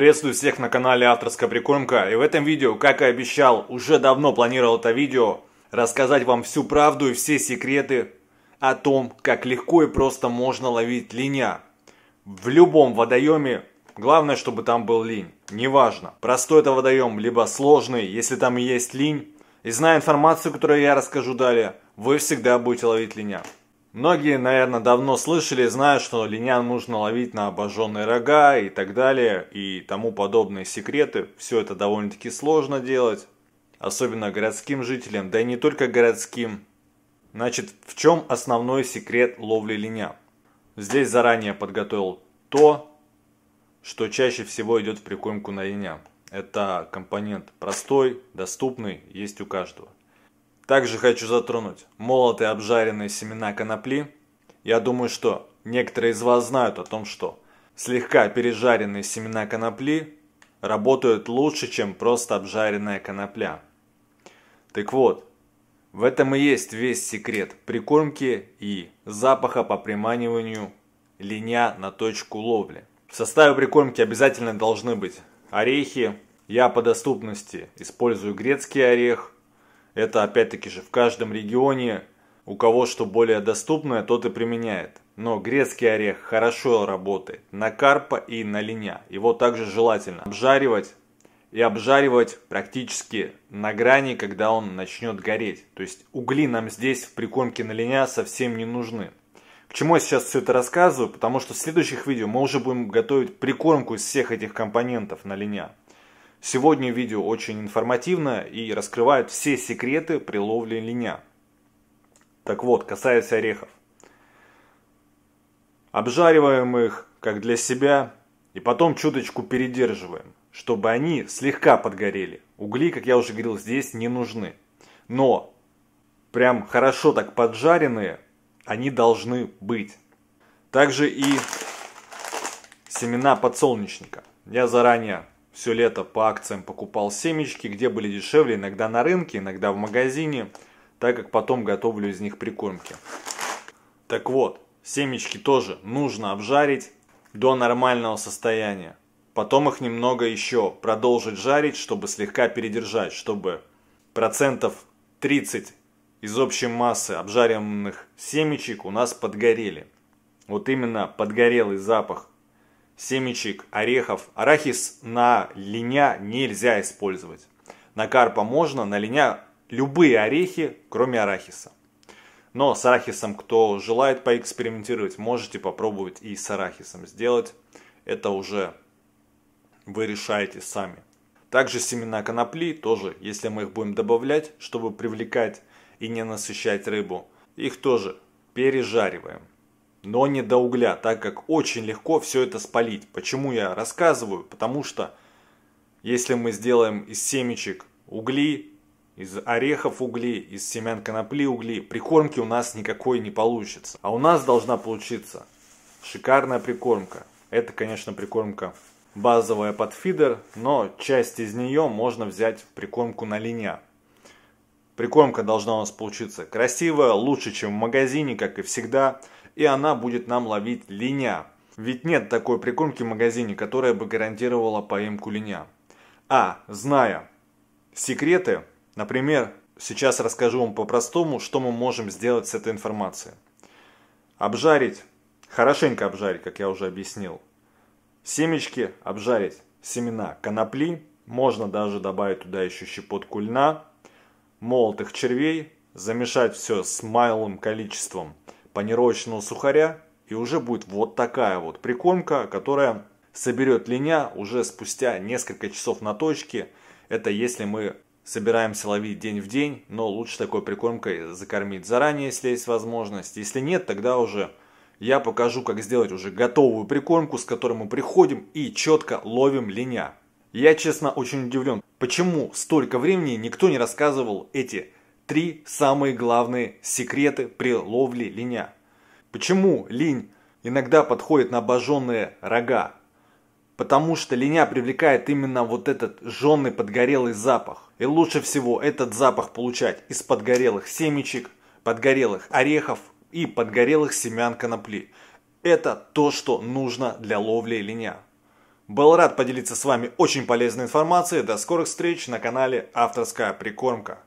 Приветствую всех на канале Авторская Прикормка и в этом видео, как и обещал, уже давно планировал это видео, рассказать вам всю правду и все секреты о том, как легко и просто можно ловить линя. В любом водоеме, главное, чтобы там был линь, неважно, простой это водоем, либо сложный, если там есть линь, и зная информацию, которую я расскажу далее, вы всегда будете ловить линя. Многие, наверное, давно слышали, знают, что линян нужно ловить на обожженные рога и так далее, и тому подобные секреты. Все это довольно-таки сложно делать, особенно городским жителям, да и не только городским. Значит, в чем основной секрет ловли линя? Здесь заранее подготовил то, что чаще всего идет в прикормку на линя. Это компонент простой, доступный, есть у каждого. Также хочу затронуть молотые обжаренные семена конопли. Я думаю, что некоторые из вас знают о том, что слегка пережаренные семена конопли работают лучше, чем просто обжаренная конопля. Так вот, в этом и есть весь секрет прикормки и запаха по приманиванию линя на точку ловли. В составе прикормки обязательно должны быть орехи. Я по доступности использую грецкий орех – это опять-таки же в каждом регионе, у кого что более доступное, тот и применяет. Но грецкий орех хорошо работает на карпа и на линя. Его также желательно обжаривать и обжаривать практически на грани, когда он начнет гореть. То есть угли нам здесь в прикормке на линя совсем не нужны. К чему я сейчас все это рассказываю, потому что в следующих видео мы уже будем готовить прикормку из всех этих компонентов на линя. Сегодня видео очень информативно и раскрывает все секреты при ловле линя. Так вот, касаясь орехов. Обжариваем их, как для себя, и потом чуточку передерживаем, чтобы они слегка подгорели. Угли, как я уже говорил, здесь не нужны. Но прям хорошо так поджаренные они должны быть. Также и семена подсолнечника. Я заранее все лето по акциям покупал семечки, где были дешевле, иногда на рынке, иногда в магазине, так как потом готовлю из них прикормки. Так вот, семечки тоже нужно обжарить до нормального состояния. Потом их немного еще продолжить жарить, чтобы слегка передержать, чтобы процентов 30 из общей массы обжаренных семечек у нас подгорели. Вот именно подгорелый запах семечек, орехов. Арахис на линя нельзя использовать. На карпа можно, на линя любые орехи, кроме арахиса. Но с арахисом, кто желает поэкспериментировать, можете попробовать и с арахисом сделать. Это уже вы решаете сами. Также семена конопли тоже, если мы их будем добавлять, чтобы привлекать и не насыщать рыбу, их тоже пережариваем но не до угля, так как очень легко все это спалить. Почему я рассказываю? Потому что если мы сделаем из семечек угли, из орехов угли, из семян конопли угли, прикормки у нас никакой не получится. А у нас должна получиться шикарная прикормка. Это, конечно, прикормка базовая под фидер, но часть из нее можно взять в прикормку на линя. Прикормка должна у нас получиться красивая, лучше, чем в магазине, как и всегда и она будет нам ловить линя. Ведь нет такой прикормки в магазине, которая бы гарантировала поимку линя. А, зная секреты, например, сейчас расскажу вам по-простому, что мы можем сделать с этой информацией. Обжарить, хорошенько обжарить, как я уже объяснил. Семечки обжарить, семена конопли, можно даже добавить туда еще щепотку льна, молотых червей, замешать все с малым количеством панировочного сухаря. И уже будет вот такая вот прикормка, которая соберет линя уже спустя несколько часов на точке. Это если мы собираемся ловить день в день, но лучше такой прикормкой закормить заранее, если есть возможность. Если нет, тогда уже я покажу, как сделать уже готовую прикормку, с которой мы приходим и четко ловим линя. Я, честно, очень удивлен, почему столько времени никто не рассказывал эти три самые главные секреты при ловле линя. Почему линь иногда подходит на обожженные рога? Потому что линя привлекает именно вот этот жженный подгорелый запах. И лучше всего этот запах получать из подгорелых семечек, подгорелых орехов и подгорелых семян конопли. Это то, что нужно для ловли линя. Был рад поделиться с вами очень полезной информацией. До скорых встреч на канале Авторская прикормка.